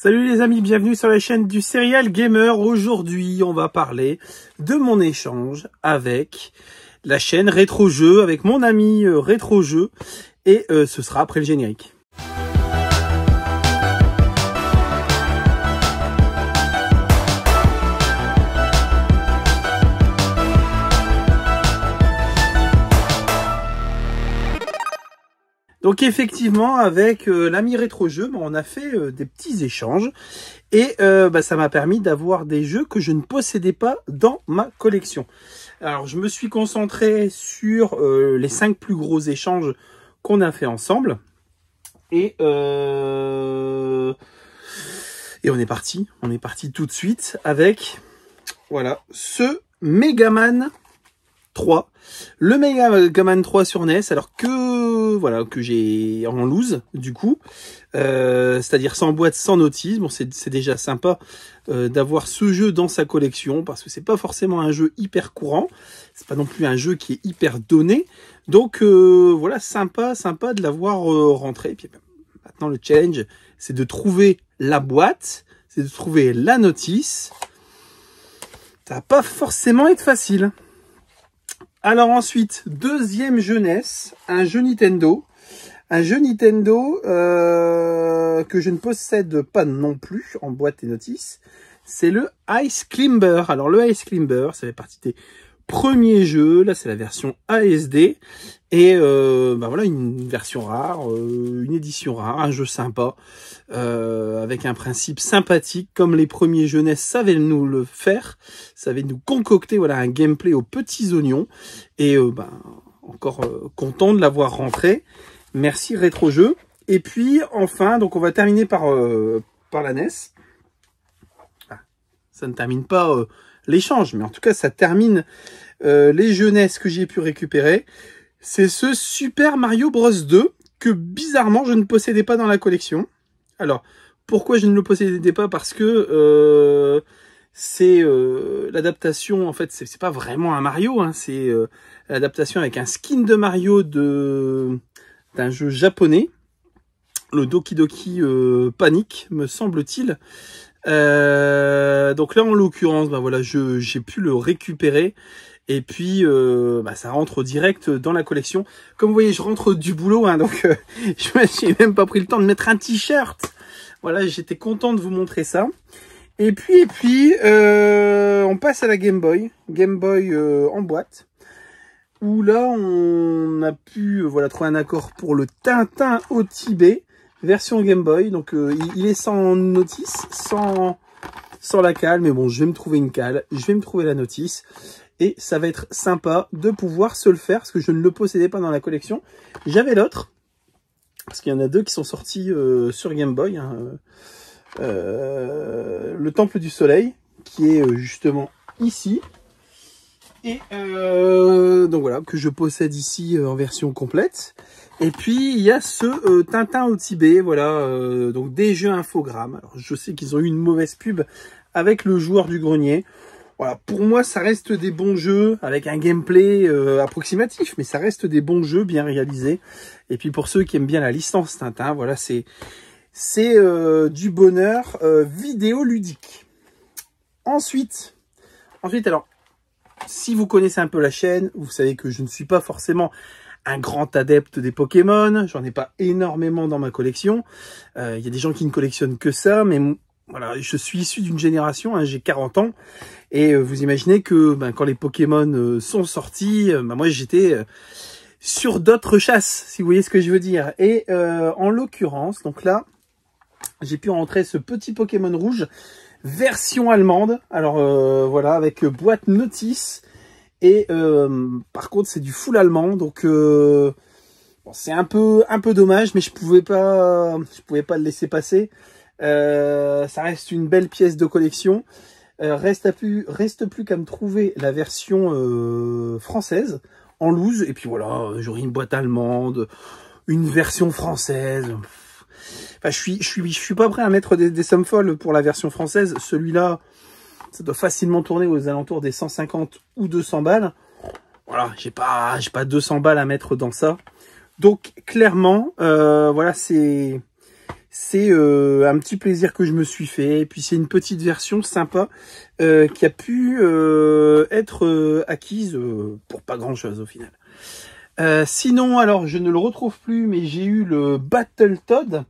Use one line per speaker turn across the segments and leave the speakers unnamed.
Salut les amis, bienvenue sur la chaîne du Serial Gamer. Aujourd'hui, on va parler de mon échange avec la chaîne Rétro avec mon ami euh, Rétro et euh, ce sera après le générique. Donc effectivement, avec euh, l'ami rétro-jeu, bah, on a fait euh, des petits échanges. Et euh, bah, ça m'a permis d'avoir des jeux que je ne possédais pas dans ma collection. Alors je me suis concentré sur les cinq plus gros échanges qu'on a fait ensemble. Et, et on est parti. On est parti tout de suite avec voilà ce Megaman 3. Le Megaman 3 sur NES. Alors que voilà que j'ai en loose du coup, euh, c'est-à-dire sans boîte, sans notice. Bon, c'est déjà sympa euh, d'avoir ce jeu dans sa collection parce que c'est pas forcément un jeu hyper courant, c'est pas non plus un jeu qui est hyper donné. Donc euh, voilà, sympa, sympa de l'avoir rentré. puis maintenant le challenge, c'est de trouver la boîte, c'est de trouver la notice. Ça va pas forcément être facile. Alors ensuite, deuxième jeunesse, un jeu Nintendo. Un jeu Nintendo euh, que je ne possède pas non plus en boîte et notice. C'est le Ice Climber. Alors le Ice Climber, ça fait partie des premier jeu. Là, c'est la version ASD. Et euh, bah voilà, une version rare, euh, une édition rare, un jeu sympa, euh, avec un principe sympathique, comme les premiers jeunesses savaient nous le faire, savaient nous concocter voilà un gameplay aux petits oignons. Et ben encore content de l'avoir rentré. Merci rétro-jeu. Et puis enfin, donc on va terminer par, par la NES. Ah, ça ne termine pas l'échange, mais en tout cas, ça termine euh, les jeunesses que j'ai pu récupérer. C'est ce Super Mario Bros 2 que bizarrement je ne possédais pas dans la collection. Alors, pourquoi je ne le possédais pas Parce que euh, c'est euh, l'adaptation, en fait, c'est pas vraiment un Mario, hein, c'est l'adaptation avec un skin de Mario de d'un jeu japonais, le Doki Doki Panic, me semble-t-il. Euh, donc là, en l'occurrence, bah voilà, j'ai pu le récupérer. Et puis, euh, bah, ça rentre direct dans la collection. Comme vous voyez, je rentre du boulot, hein, donc euh, je n'ai même pas pris le temps de mettre un t-shirt. Voilà, j'étais content de vous montrer ça. Et puis, et puis, on passe à la Game Boy. Game Boy en boîte. Où là, on a pu voilà trouver un accord pour le Tintin au Tibet version Game Boy. Donc euh, il, est sans notice, sans, sans la cale, mais bon, je vais me trouver une cale, je vais me trouver la notice. Et ça va être sympa de pouvoir se le faire, parce que je ne le possédais pas dans la collection. J'avais l'autre, parce qu'il y en a deux qui sont sortis euh, sur Game Boy. Hein, euh, le Temple du Soleil, qui est justement ici. Et donc voilà, que je possède ici en version complète. Et puis il y a ce euh, Tintin au Tibet, voilà, euh, donc des jeux infogrammes. Alors je sais qu'ils ont eu une mauvaise pub avec le joueur du grenier. Voilà, pour moi ça reste des bons jeux avec un gameplay euh, approximatif, mais ça reste des bons jeux bien réalisés. Et puis pour ceux qui aiment bien la licence Tintin, voilà, c'est c'est du bonheur vidéo ludique. Ensuite, ensuite alors si vous connaissez un peu la chaîne, vous savez que je ne suis pas forcément un grand adepte des Pokémon, j'en ai pas énormément dans ma collection. Il euh, y a des gens qui ne collectionnent que ça, mais voilà, je suis issu d'une génération, hein, j'ai 40 ans, et euh, vous imaginez que ben, quand les Pokémon euh, sont sortis, ben, moi j'étais sur d'autres chasses, si vous voyez ce que je veux dire. Et en l'occurrence, donc là, j'ai pu rentrer ce petit Pokémon rouge, version allemande, alors voilà, avec boîte notice, et euh, par contre, c'est du full allemand, donc euh, c'est un peu un peu dommage, mais je pouvais pas je pouvais pas le laisser passer. Euh, ça reste une belle pièce de collection. reste à plus reste plus qu'à me trouver la version française en loose. Et puis voilà, j'aurai une boîte allemande, une version française. Enfin, je suis je suis je suis pas prêt à mettre des sommes folles pour la version française. Celui-là, ça doit facilement tourner aux alentours des 150 ou 200 balles. Voilà, j'ai pas, j'ai pas 200 balles à mettre dans ça. Donc clairement, euh, voilà, c'est c'est euh, un petit plaisir que je me suis fait. Et puis c'est une petite version sympa euh, qui a pu être acquise pour pas grand chose au final. sinon, alors je ne le retrouve plus, mais j'ai eu le Battle Todd.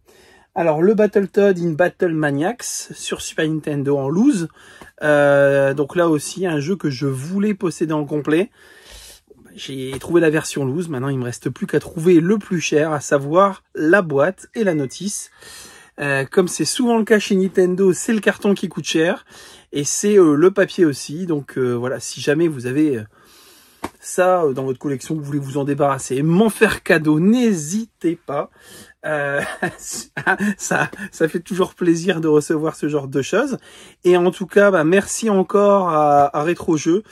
Alors, le Battletoad in Battle Maniacs sur Super Nintendo en loose. Euh, donc là aussi, un jeu que je voulais posséder en complet. J'ai trouvé la version loose. Maintenant, il me reste plus qu'à trouver le plus cher, à savoir la boîte et la notice. Euh, comme c'est souvent le cas chez Nintendo, c'est le carton qui coûte cher et c'est euh, le papier aussi. Donc voilà, si jamais vous avez ça euh, dans votre collection, vous voulez vous en débarrasser m'en faire cadeau, n'hésitez pas. Euh, ça, ça fait toujours plaisir de recevoir ce genre de choses. Et en tout cas, bah, merci encore à, rétro jeu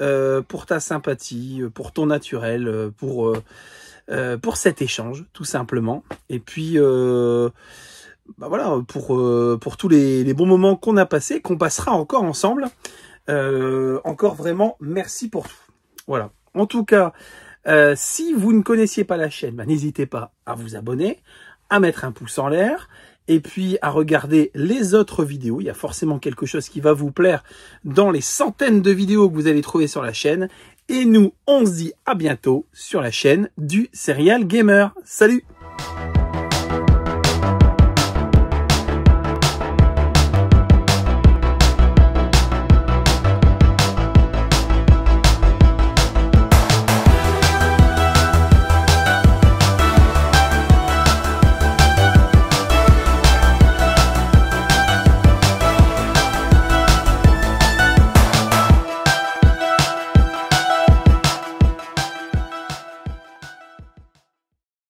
euh, pour ta sympathie, pour ton naturel, pour, pour cet échange, tout simplement. Et puis, bah, voilà, pour, pour tous les, les bons moments qu'on a passés, qu'on passera encore ensemble. encore vraiment, merci pour tout. Voilà. En tout cas, euh, si vous ne connaissiez pas la chaîne, bah, n'hésitez pas à vous abonner, à mettre un pouce en l'air et puis à regarder les autres vidéos. Il y a forcément quelque chose qui va vous plaire dans les centaines de vidéos que vous allez trouver sur la chaîne. Et nous, on se dit à bientôt sur la chaîne du Serial Gamer. Salut